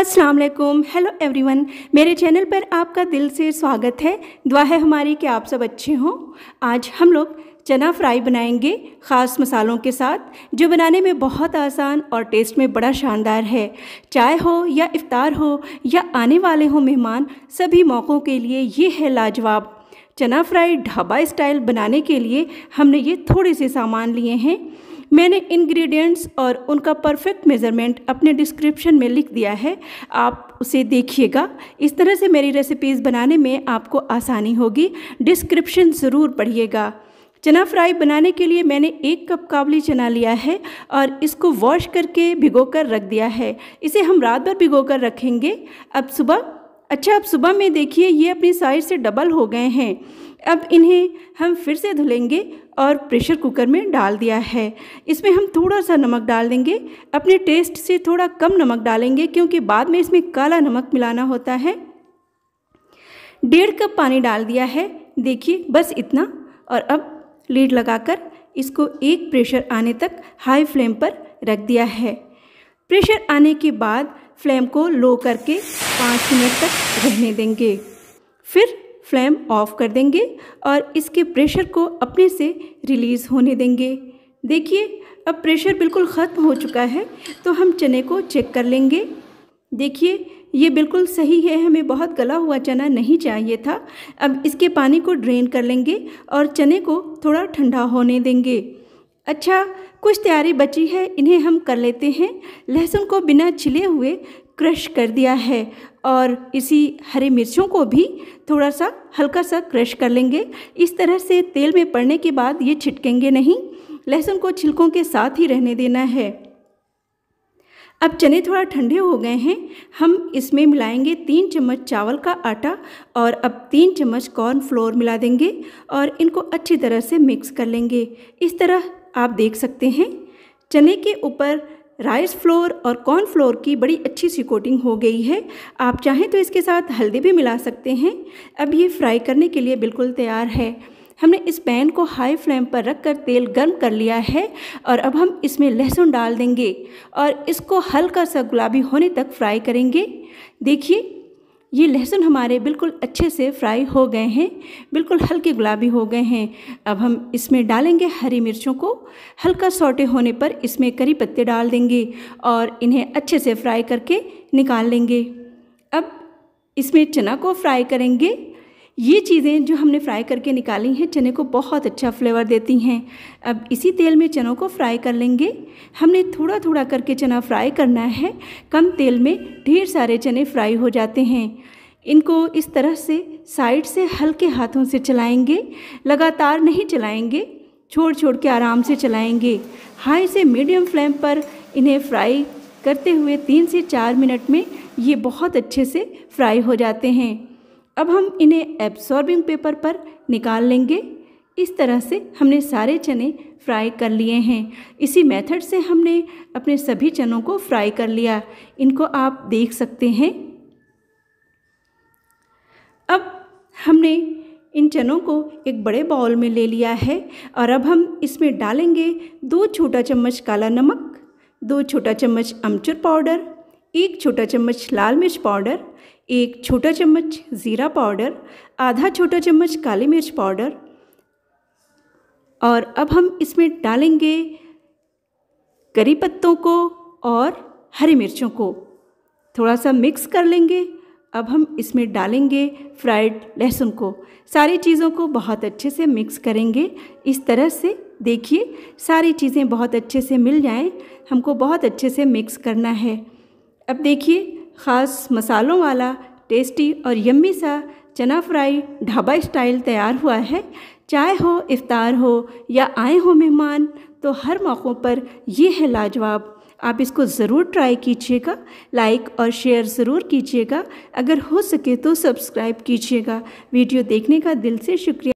अस्सलाम वालेकुम hello everyone मेरे चैनल पर आपका दिल से स्वागत है दुआ है हमारी कि आप सब अच्छे हों आज हम लोग चना फ्राई बनाएंगे ख़ास मसालों के साथ जो बनाने में बहुत आसान और टेस्ट में बड़ा शानदार है चाय हो या इफ़ार हो या आने वाले हो मेहमान सभी मौक़ों के लिए ये है लाजवाब चना फ्राई ढाबा स्टाइल बनाने के लिए हमने ये थोड़े से सामान लिए हैं मैंने इंग्रेडिएंट्स और उनका परफेक्ट मेज़रमेंट अपने डिस्क्रिप्शन में लिख दिया है आप उसे देखिएगा इस तरह से मेरी रेसिपीज़ बनाने में आपको आसानी होगी डिस्क्रिप्शन ज़रूर पढ़िएगा चना फ्राई बनाने के लिए मैंने एक कप काबली चना लिया है और इसको वॉश करके भिगोकर रख दिया है इसे हम रात भर भिगोकर रखेंगे अब सुबह अच्छा अब सुबह में देखिए ये अपनी साइज़ से डबल हो गए हैं अब इन्हें हम फिर से धुलेंगे और प्रेशर कुकर में डाल दिया है इसमें हम थोड़ा सा नमक डाल देंगे अपने टेस्ट से थोड़ा कम नमक डालेंगे क्योंकि बाद में इसमें काला नमक मिलाना होता है डेढ़ कप पानी डाल दिया है देखिए बस इतना और अब लीड लगाकर इसको एक प्रेशर आने तक हाई फ्लेम पर रख दिया है प्रेशर आने के बाद फ्लेम को लो करके पाँच मिनट तक रहने देंगे फिर फ्लेम ऑफ कर देंगे और इसके प्रेशर को अपने से रिलीज़ होने देंगे देखिए अब प्रेशर बिल्कुल ख़त्म हो चुका है तो हम चने को चेक कर लेंगे देखिए ये बिल्कुल सही है हमें बहुत गला हुआ चना नहीं चाहिए था अब इसके पानी को ड्रेन कर लेंगे और चने को थोड़ा ठंडा होने देंगे अच्छा कुछ तैयारी बची है इन्हें हम कर लेते हैं लहसुन को बिना छिले हुए क्रश कर दिया है और इसी हरे मिर्चों को भी थोड़ा सा हल्का सा क्रश कर लेंगे इस तरह से तेल में पड़ने के बाद ये छिटकेंगे नहीं लहसुन को छिलकों के साथ ही रहने देना है अब चने थोड़ा ठंडे हो गए हैं हम इसमें मिलाएंगे तीन चम्मच चावल का आटा और अब तीन चम्मच कॉर्न फ्लोर मिला देंगे और इनको अच्छी तरह से मिक्स कर लेंगे इस तरह आप देख सकते हैं चने के ऊपर राइस फ्लोर और कॉर्न फ्लोर की बड़ी अच्छी सी कोटिंग हो गई है आप चाहें तो इसके साथ हल्दी भी मिला सकते हैं अब ये फ्राई करने के लिए बिल्कुल तैयार है हमने इस पैन को हाई फ्लेम पर रख कर तेल गर्म कर लिया है और अब हम इसमें लहसुन डाल देंगे और इसको हल्का सा गुलाबी होने तक फ्राई करेंगे देखिए ये लहसुन हमारे बिल्कुल अच्छे से फ्राई हो गए हैं बिल्कुल हल्के गुलाबी हो गए हैं अब हम इसमें डालेंगे हरी मिर्चों को हल्का सोटे होने पर इसमें करी पत्ते डाल देंगे और इन्हें अच्छे से फ्राई करके निकाल लेंगे अब इसमें चना को फ्राई करेंगे ये चीज़ें जो हमने फ्राई करके निकाली हैं चने को बहुत अच्छा फ्लेवर देती हैं अब इसी तेल में चनों को फ्राई कर लेंगे हमने थोड़ा थोड़ा करके चना फ्राई करना है कम तेल में ढेर सारे चने फ्राई हो जाते हैं इनको इस तरह से साइड से हल्के हाथों से चलाएंगे लगातार नहीं चलाएंगे छोड़ छोड़ के आराम से चलाएंगे हाई से मीडियम फ्लेम पर इन्हें फ्राई करते हुए तीन से चार मिनट में ये बहुत अच्छे से फ्राई हो जाते हैं अब हम इन्हें एब्सॉर्बिंग पेपर पर निकाल लेंगे इस तरह से हमने सारे चने फ्राई कर लिए हैं इसी मेथड से हमने अपने सभी चनों को फ्राई कर लिया इनको आप देख सकते हैं अब हमने इन चनों को एक बड़े बाउल में ले लिया है और अब हम इसमें डालेंगे दो छोटा चम्मच काला नमक दो छोटा चम्मच अमचूर पाउडर एक छोटा चम्मच लाल मिर्च पाउडर एक छोटा चम्मच ज़ीरा पाउडर आधा छोटा चम्मच काली मिर्च पाउडर और अब हम इसमें डालेंगे करी पत्तों को और हरी मिर्चों को थोड़ा सा मिक्स कर लेंगे अब हम इसमें डालेंगे फ्राइड लहसुन को सारी चीज़ों को बहुत अच्छे से मिक्स करेंगे इस तरह से देखिए सारी चीज़ें बहुत अच्छे से मिल जाएं हमको बहुत अच्छे से मिक्स करना है अब देखिए ख़ास मसालों वाला टेस्टी और यम्मी सा चना फ्राई ढाबा स्टाइल तैयार हुआ है चाय हो इफ़ार हो या आए हो मेहमान तो हर मौक़ों पर यह है लाजवाब आप इसको ज़रूर ट्राई कीजिएगा लाइक और शेयर ज़रूर कीजिएगा अगर हो सके तो सब्सक्राइब कीजिएगा वीडियो देखने का दिल से शुक्रिया